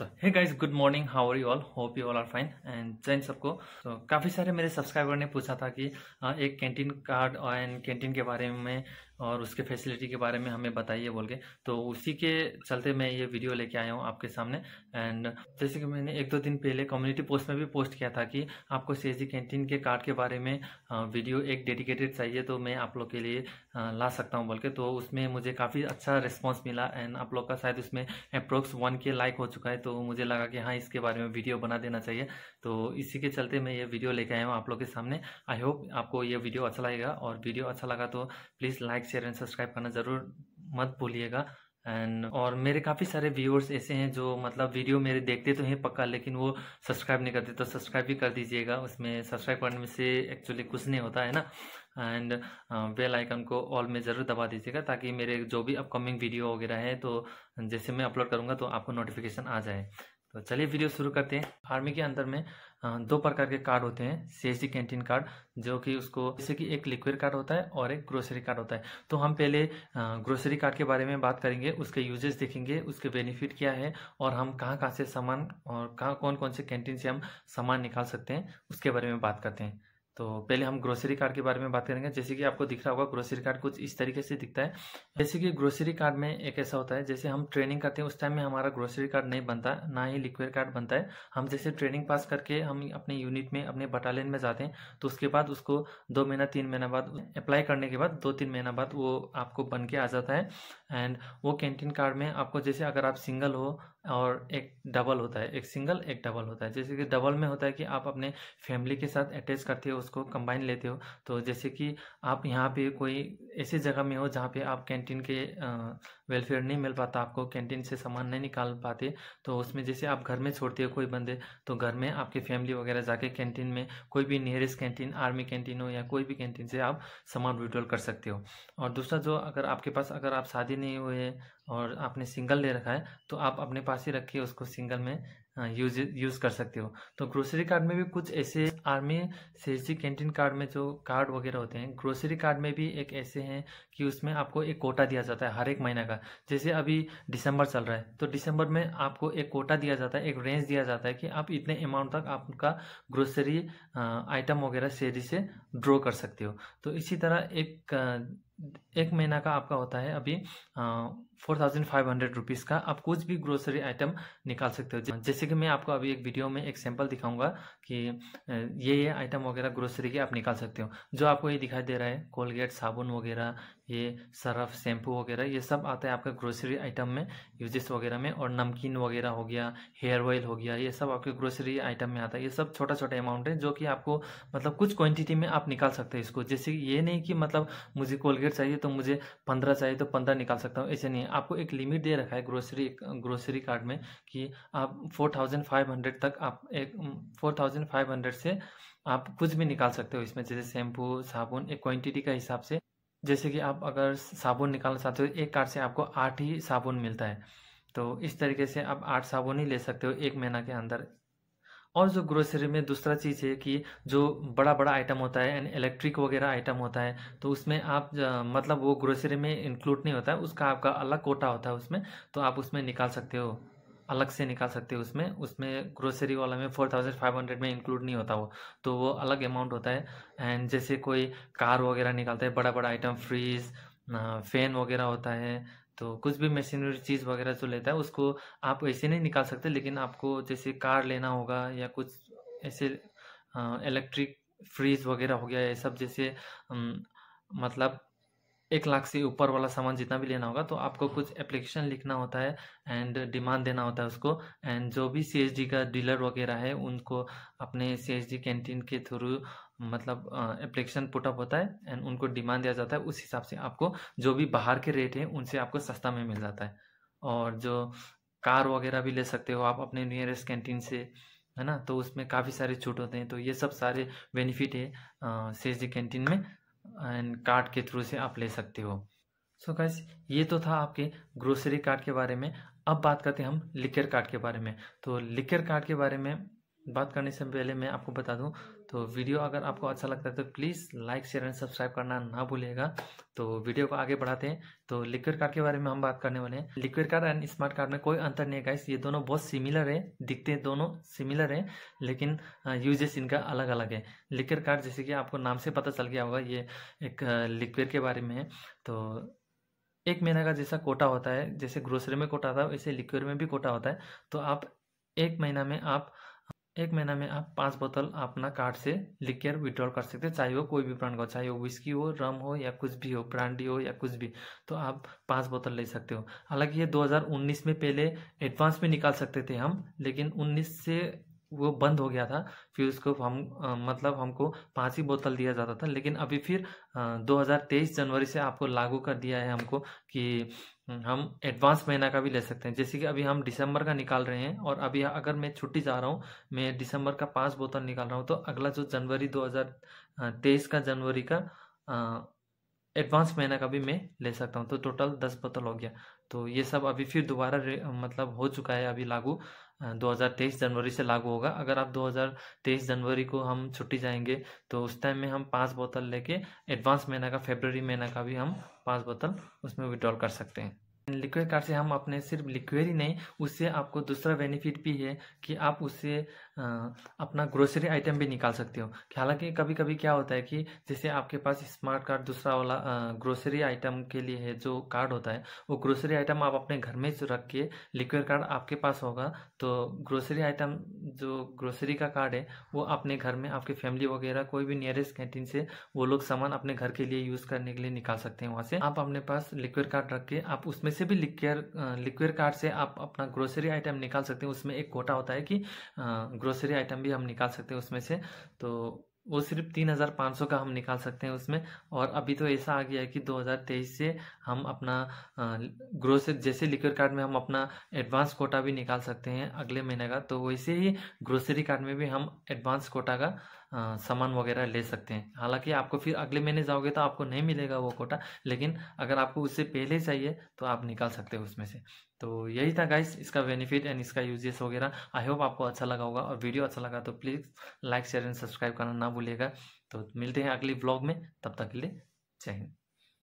so hi guys good morning how are you all hope you all are fine and जैन सबको तो काफ़ी सारे मेरे सब्सक्राइबर ने पूछा था कि हाँ, एक कैंटीन कार्ड एंड कैंटीन के बारे में और उसके फैसिलिटी के बारे में हमें बताइए बोल के तो उसी के चलते मैं ये वीडियो लेके आया हूँ आपके सामने एंड जैसे कि मैंने एक दो दिन पहले कम्युनिटी पोस्ट में भी पोस्ट किया था कि आपको सी कैंटीन के कार्ड के बारे में वीडियो एक डेडिकेटेड चाहिए तो मैं आप लोग के लिए ला सकता हूँ बोल के तो उसमें मुझे काफ़ी अच्छा रिस्पॉन्स मिला एंड आप लोग का शायद उसमें अप्रोक्स वन के लाइक हो चुका है तो मुझे लगा कि हाँ इसके बारे में वीडियो बना देना चाहिए तो इसी के चलते मैं ये वीडियो लेके आया हूँ आप लोग के सामने आई होप आपको ये वीडियो अच्छा लगेगा और वीडियो अच्छा लगा तो please like share and subscribe करना ज़रूर मत भूलिएगा एंड और मेरे काफ़ी सारे व्यूअर्स ऐसे हैं जो मतलब वीडियो मेरे देखते तो हैं पक्का लेकिन वो सब्सक्राइब नहीं करते तो सब्सक्राइब भी कर दीजिएगा उसमें सब्सक्राइब करने में से एक्चुअली कुछ नहीं होता है ना एंड बेल आइकन को ऑल में ज़रूर दबा दीजिएगा ताकि मेरे जो भी अपकमिंग वीडियो वगैरह है तो जैसे मैं अपलोड करूँगा तो आपको नोटिफिकेशन आ जाए तो चलिए वीडियो शुरू करते हैं आर्मी के अंदर में दो प्रकार के कार्ड होते हैं सीएससी कैंटीन कार्ड जो कि उसको जैसे कि एक लिक्विड कार्ड होता है और एक ग्रोसरी कार्ड होता है तो हम पहले ग्रोसरी कार्ड के बारे में बात करेंगे उसके यूजेस देखेंगे उसके बेनिफिट क्या है और हम कहाँ कहाँ से सामान और कहाँ कौन कौन से कैंटीन से हम सामान निकाल सकते हैं उसके बारे में बात करते हैं तो पहले हम ग्रोसरी कार्ड के बारे में बात करेंगे जैसे कि आपको दिख रहा होगा ग्रोसरी कार्ड कुछ इस तरीके से दिखता है जैसे कि ग्रोसरी कार्ड में एक ऐसा होता है जैसे हम ट्रेनिंग करते हैं उस टाइम में हमारा ग्रोसरी कार्ड नहीं बनता ना ही लिक्विड कार्ड बनता है हम जैसे ट्रेनिंग पास करके हम अपने यूनिट में अपने बटालियन में जाते हैं तो उसके बाद उसको दो महीना तीन महीना बाद अप्लाई करने के बाद दो तीन महीना बाद वो आपको बन के आ जाता है एंड वो कैंटीन कार्ड में आपको जैसे अगर आप सिंगल हो और एक डबल होता है एक सिंगल एक डबल होता है जैसे कि डबल में होता है कि आप अपने फैमिली के साथ अटैच करते हो उसको कंबाइन लेते हो तो जैसे कि आप यहाँ पे कोई ऐसी जगह में हो जहाँ पे आप कैंटीन के वेलफेयर नहीं मिल पाता आपको कैंटीन से सामान नहीं निकाल पाते तो उसमें जैसे आप घर में छोड़ते हो कोई बंदे तो घर में आपकी फैमिली वगैरह जाके कैंटीन में कोई भी नियरेस्ट कैंटीन आर्मी कैंटीन हो या कोई भी कैंटीन से आप सामान विड्रॉल कर सकते हो और दूसरा जो अगर आपके पास अगर आप शादी नहीं हुए और आपने सिंगल ले रखा है तो आप अपने पास ही रखिए उसको सिंगल में यूज यूज़ कर सकते हो तो ग्रोसरी कार्ड में भी कुछ ऐसे आर्मी सी कैंटीन कार्ड में जो कार्ड वगैरह होते हैं ग्रोसरी कार्ड में भी एक ऐसे हैं कि उसमें आपको एक कोटा दिया जाता है हर एक महीना का जैसे अभी दिसंबर चल रहा है तो दिसंबर में आपको एक कोटा दिया जाता है एक रेंज दिया जाता है कि आप इतने अमाउंट तक आपका ग्रोसरी आइटम वगैरह सी से ड्रॉ कर सकते हो तो इसी तरह एक एक महीना का आपका होता है अभी four thousand five hundred rupees का आप कुछ भी ग्रोसरी आइटम निकाल सकते हो जैसे कि मैं आपको अभी एक वीडियो में एक सैम्पल दिखाऊंगा कि ये ये आइटम वगैरह ग्रोसरी के आप निकाल सकते हो जो आपको ये दिखाई दे रहा है कोलगेट साबुन वगैरह ये सर्फ शैम्पू वगैरह ये सब आता है आपका ग्रोसरी आइटम में यूजेस वगैरह में और नमकीन वगैरह हो गया हेयर ऑयल हो गया ये सब आपके ग्रोसरी आइटम में आता है ये सब छोटा छोटा अमाउंट है जो कि आपको मतलब कुछ क्वांटिटी में आप निकाल सकते हैं इसको जैसे ये नहीं कि मतलब मुझे कोलगेट चाहिए तो मुझे पंद्रह चाहिए तो पंद्रह निकाल सकता हूँ ऐसे नहीं आपको एक लिमिट दे रखा है ग्रोसरी ग्रोसरी कार्ड में कि आप फोर थाउजेंड फाइव हंड्रेड तक आप एक फोर थाउजेंड फाइव हंड्रेड से आप कुछ भी निकाल सकते हो इसमें जैसे शैम्पू साबुन एक क्वांटिटी का हिसाब से जैसे कि आप अगर साबुन निकालना चाहते हो एक कार्ड से आपको आठ ही साबुन मिलता है तो इस तरीके से आप आठ साबुन ही ले सकते हो एक महीना के अंदर और जो ग्रोसरी में दूसरा चीज़ है कि जो बड़ा बड़ा आइटम होता है एंड इलेक्ट्रिक वगैरह आइटम होता है तो उसमें आप मतलब वो ग्रोसरी में इंक्लूड नहीं होता है उसका आपका अलग कोटा होता है उसमें तो आप उसमें निकाल सकते हो अलग से निकाल सकते हो उसमें उसमें ग्रोसरी वाला में फोर थाउजेंड फाइव हंड्रेड में इंक्लूड नहीं होता वो तो वो अलग अमाउंट होता है एंड जैसे कोई कार वगैरह निकालता है बड़ा बड़ा आइटम फ्रीज़ फैन वगैरह होता है तो कुछ भी मशीनरी चीज़ वगैरह जो लेता है उसको आप ऐसे नहीं निकाल सकते लेकिन आपको जैसे कार लेना होगा या कुछ ऐसे इलेक्ट्रिक फ्रिज वगैरह हो गया ये सब जैसे मतलब एक लाख से ऊपर वाला सामान जितना भी लेना होगा तो आपको कुछ एप्लीकेशन लिखना होता है एंड डिमांड देना होता है उसको एंड जो भी सी का डीलर वगैरह है उनको अपने सी कैंटीन के थ्रू मतलब एप्लीकेशन पुटअप होता है एंड उनको डिमांड दिया जाता है उस हिसाब से आपको जो भी बाहर के रेट हैं उनसे आपको सस्ता में मिल जाता है और जो कार वगैरह भी ले सकते हो आप अपने नियरेस्ट कैंटीन से है ना तो उसमें काफ़ी सारे छूट होते हैं तो ये सब सारे बेनिफिट है सेज दी कैंटीन में एंड कार्ड के थ्रू से आप ले सकते हो सो so गाइस ये तो था आपके ग्रोसरी कार्ड के बारे में अब बात करते हैं हम लिकर कार्ड के बारे में तो लिकर कार्ड के बारे में बात करने से पहले मैं आपको बता दूं तो वीडियो अगर आपको अच्छा लगता है तो please like share and subscribe करना ना भूलिएगा तो वीडियो को आगे बढ़ाते हैं तो लिक्विड कार्ड के बारे में हम बात करने वाले हैं liquid card and smart card में कोई अंतर नहीं है गाइस ये दोनों बहुत सिमिलर है दिखते हैं दोनों सिमिलर है लेकिन यूजेस इनका अलग अलग है लिक्विड कार्ड जैसे कि आपको नाम से पता चल गया होगा ये एक लिक्विड के बारे में है तो एक महीना का जैसा कोटा होता है जैसे ग्रोसरी में कोटा होता है वैसे लिक्विड में भी कोटा होता है तो आप एक महीना में आप एक महीना में आप पांच बोतल अपना कार्ड से लिख कर विड्रॉल कर सकते हैं चाहे वो कोई भी ब्रांड का चाहे वो विस्की हो रम हो या कुछ भी हो ब्रांडी हो या कुछ भी तो आप पांच बोतल ले सकते हो हालांकि ये 2019 में पहले एडवांस में निकाल सकते थे हम लेकिन 19 से वो बंद हो गया था फिर उसको हम आ, मतलब हमको पाँच ही बोतल दिया जाता था लेकिन अभी फिर आ, 2023 जनवरी से आपको लागू कर दिया है हमको कि हम एडवांस महीना का भी ले सकते हैं जैसे कि अभी हम दिसंबर का निकाल रहे हैं और अभी अगर मैं छुट्टी जा रहा हूँ मैं दिसंबर का पाँच बोतल निकाल रहा हूँ तो अगला जो जनवरी दो का जनवरी का एडवांस महीना का भी मैं ले सकता हूँ तो टोटल दस बोतल हो गया तो ये सब अभी फिर दोबारा मतलब हो चुका है अभी लागू 2023 जनवरी से लागू होगा अगर आप 2023 जनवरी को हम छुट्टी जाएंगे तो उस टाइम में हम पाँच बोतल लेके एडवांस महीना का फेब्रवरी महीना का भी हम पाँच बोतल उसमें विड्रॉल कर सकते हैं लिक्विड कार्ड से हम अपने सिर्फ लिक्विड ही नहीं उससे आपको दूसरा बेनिफिट भी है कि आप उससे अपना ग्रोसरी आइटम भी निकाल सकते हो हालांकि कभी कभी क्या होता है कि जैसे आपके पास स्मार्ट कार्ड दूसरा वाला ग्रोसरी आइटम के लिए है जो कार्ड होता है वो ग्रोसरी आइटम आप अपने घर में रख के लिक्विड कार्ड आपके पास होगा तो ग्रोसरी आइटम जो ग्रोसरी का कार्ड है वो अपने घर में आपके फैमिली वगैरह कोई भी नियरेस्ट कैंटीन से वो लोग सामान अपने घर के लिए यूज़ करने के लिए निकाल सकते हैं वहाँ से आप अपने पास लिक्विड कार्ड रख के आप उसमें किसी भी लिक्वेयर लिक्वेयर कार्ड से आप अपना ग्रोसरी आइटम निकाल सकते हैं उसमें एक कोटा होता है कि ग्रोसरी आइटम भी हम निकाल सकते हैं उसमें से तो वो सिर्फ तीन हज़ार पाँच सौ का हम निकाल सकते हैं उसमें और अभी तो ऐसा आ गया है कि दो हज़ार तेईस से हम अपना ग्रोसरी जैसे लिक्विड कार्ड में हम अपना एडवांस कोटा भी निकाल सकते हैं अगले महीने का तो वैसे ही ग्रोसरी कार्ड में भी हम एडवांस कोटा का सामान वगैरह ले सकते हैं हालांकि आपको फिर अगले महीने जाओगे तो आपको नहीं मिलेगा वो कोटा लेकिन अगर आपको उससे पहले चाहिए तो आप निकाल सकते हो उसमें से तो यही था गाइस इसका बेनिफिट एंड इसका यूजेस वगैरह आई होप आपको अच्छा लगा होगा और वीडियो अच्छा लगा तो please like share and subscribe करना ना भूलिएगा तो मिलते हैं अगले ब्लॉग में तब तक के लिए चाहिए